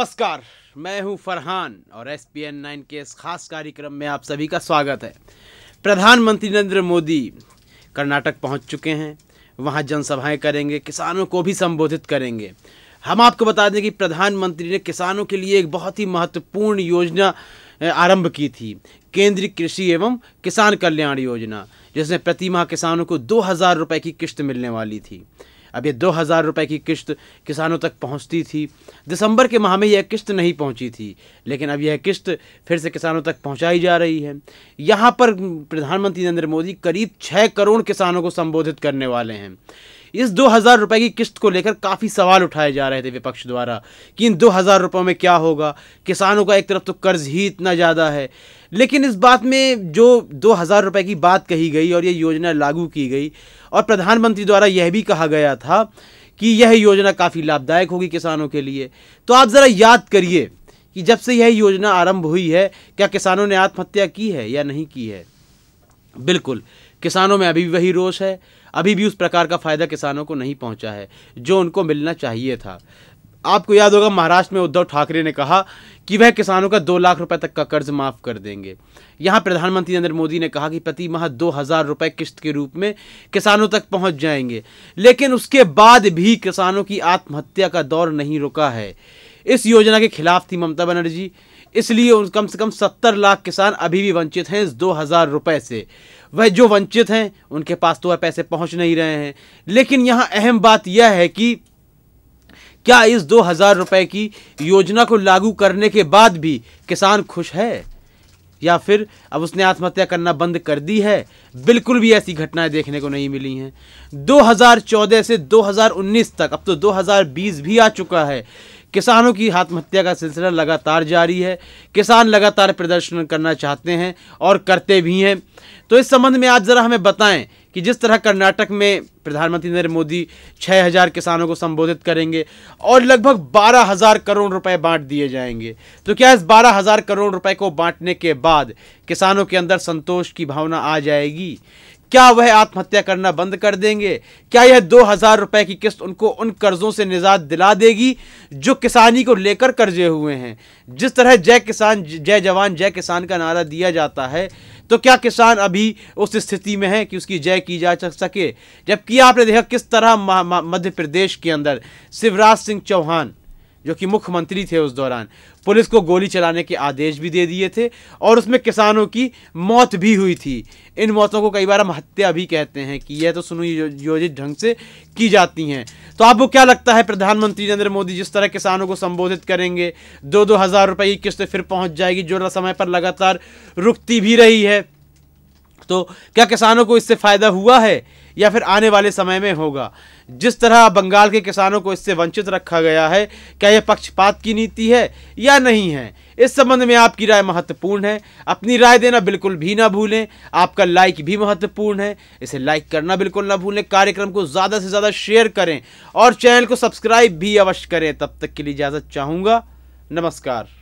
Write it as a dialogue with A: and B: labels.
A: नमस्कार मैं हूं फरहान और एस पी एन नाइन के इस खास कार्यक्रम में आप सभी का स्वागत है प्रधानमंत्री नरेंद्र मोदी कर्नाटक पहुंच चुके हैं वहां जनसभाएं करेंगे किसानों को भी संबोधित करेंगे हम आपको बता दें कि प्रधानमंत्री ने किसानों के लिए एक बहुत ही महत्वपूर्ण योजना आरंभ की थी केंद्रीय कृषि एवं किसान कल्याण योजना जिसमें प्रति माह किसानों को दो हज़ार रुपये की किस्त मिलने वाली थी अब ये दो हज़ार रुपये की किश्त किसानों तक पहुंचती थी दिसंबर के माह में यह किश्त नहीं पहुंची थी लेकिन अब यह किश्त फिर से किसानों तक पहुंचाई जा रही है यहाँ पर प्रधानमंत्री नरेंद्र मोदी करीब छः करोड़ किसानों को संबोधित करने वाले हैं इस दो हज़ार रुपये की किस्त को लेकर काफ़ी सवाल उठाए जा रहे थे विपक्ष द्वारा कि इन दो हज़ार रुपयों में क्या होगा किसानों का एक तरफ तो कर्ज ही इतना ज़्यादा है लेकिन इस बात में जो दो हज़ार रुपये की बात कही गई और ये योजना लागू की गई और प्रधानमंत्री द्वारा यह भी कहा गया था कि यह योजना काफ़ी लाभदायक होगी किसानों के लिए तो आप ज़रा याद करिए कि जब से यह योजना आरंभ हुई है क्या किसानों ने आत्महत्या की है या नहीं की है बिल्कुल किसानों में अभी भी वही रोष है अभी भी उस प्रकार का फ़ायदा किसानों को नहीं पहुंचा है जो उनको मिलना चाहिए था आपको याद होगा महाराष्ट्र में उद्धव ठाकरे ने कहा कि वह किसानों का दो लाख रुपए तक का कर्ज माफ़ कर देंगे यहाँ प्रधानमंत्री नरेंद्र मोदी ने कहा कि प्रति माह दो हज़ार रुपये किश्त के रूप में किसानों तक पहुँच जाएंगे लेकिन उसके बाद भी किसानों की आत्महत्या का दौर नहीं रुका है इस योजना के खिलाफ थी ममता बनर्जी इसलिए उन कम से कम सत्तर लाख किसान अभी भी वंचित हैं दो हज़ार रुपये से वह जो वंचित हैं उनके पास तो वह पैसे पहुंच नहीं रहे हैं लेकिन यहाँ अहम बात यह है कि क्या इस दो हज़ार रुपये की योजना को लागू करने के बाद भी किसान खुश है या फिर अब उसने आत्महत्या करना बंद कर दी है बिल्कुल भी ऐसी घटनाएं देखने को नहीं मिली हैं 2014 से 2019 तक अब तो 2020 भी आ चुका है किसानों की आत्महत्या का सिलसिला लगातार जारी है किसान लगातार प्रदर्शन करना चाहते हैं और करते भी हैं तो इस संबंध में आज ज़रा हमें बताएं कि जिस तरह कर्नाटक में प्रधानमंत्री नरेंद्र मोदी 6000 किसानों को संबोधित करेंगे और लगभग 12000 करोड़ रुपए बांट दिए जाएंगे तो क्या इस 12000 करोड़ रुपए को बांटने के बाद किसानों के अंदर संतोष की भावना आ जाएगी क्या वह आत्महत्या करना बंद कर देंगे क्या यह दो हजार रुपए की किस्त उनको उन कर्जों से निजात दिला देगी जो किसानी को लेकर कर्जे हुए हैं जिस तरह जय किसान जय जवान जय किसान का नारा दिया जाता है तो क्या किसान अभी उस स्थिति में है कि उसकी जय की जा सके जबकि आपने देखा किस तरह मध्य प्रदेश के अंदर शिवराज सिंह चौहान जो कि मुख्यमंत्री थे उस दौरान पुलिस को गोली चलाने के आदेश भी दे दिए थे और उसमें किसानों की मौत भी हुई थी इन मौतों को कई बार हम हत्या भी कहते हैं कि यह तो सुनो योजित ढंग से की जाती हैं तो आपको क्या लगता है प्रधानमंत्री नरेंद्र मोदी जिस तरह किसानों को संबोधित करेंगे दो दो हज़ार रुपये की किस्त फिर पहुँच जाएगी जो समय पर लगातार रुकती भी रही है तो क्या किसानों को इससे फ़ायदा हुआ है या फिर आने वाले समय में होगा जिस तरह बंगाल के किसानों को इससे वंचित रखा गया है क्या यह पक्षपात की नीति है या नहीं है इस संबंध में आपकी राय महत्वपूर्ण है अपनी राय देना बिल्कुल भी ना भूलें आपका लाइक भी महत्वपूर्ण है इसे लाइक करना बिल्कुल ना भूलें कार्यक्रम को ज़्यादा से ज़्यादा शेयर करें और चैनल को सब्सक्राइब भी अवश्य करें तब तक के लिए इजाज़त चाहूँगा नमस्कार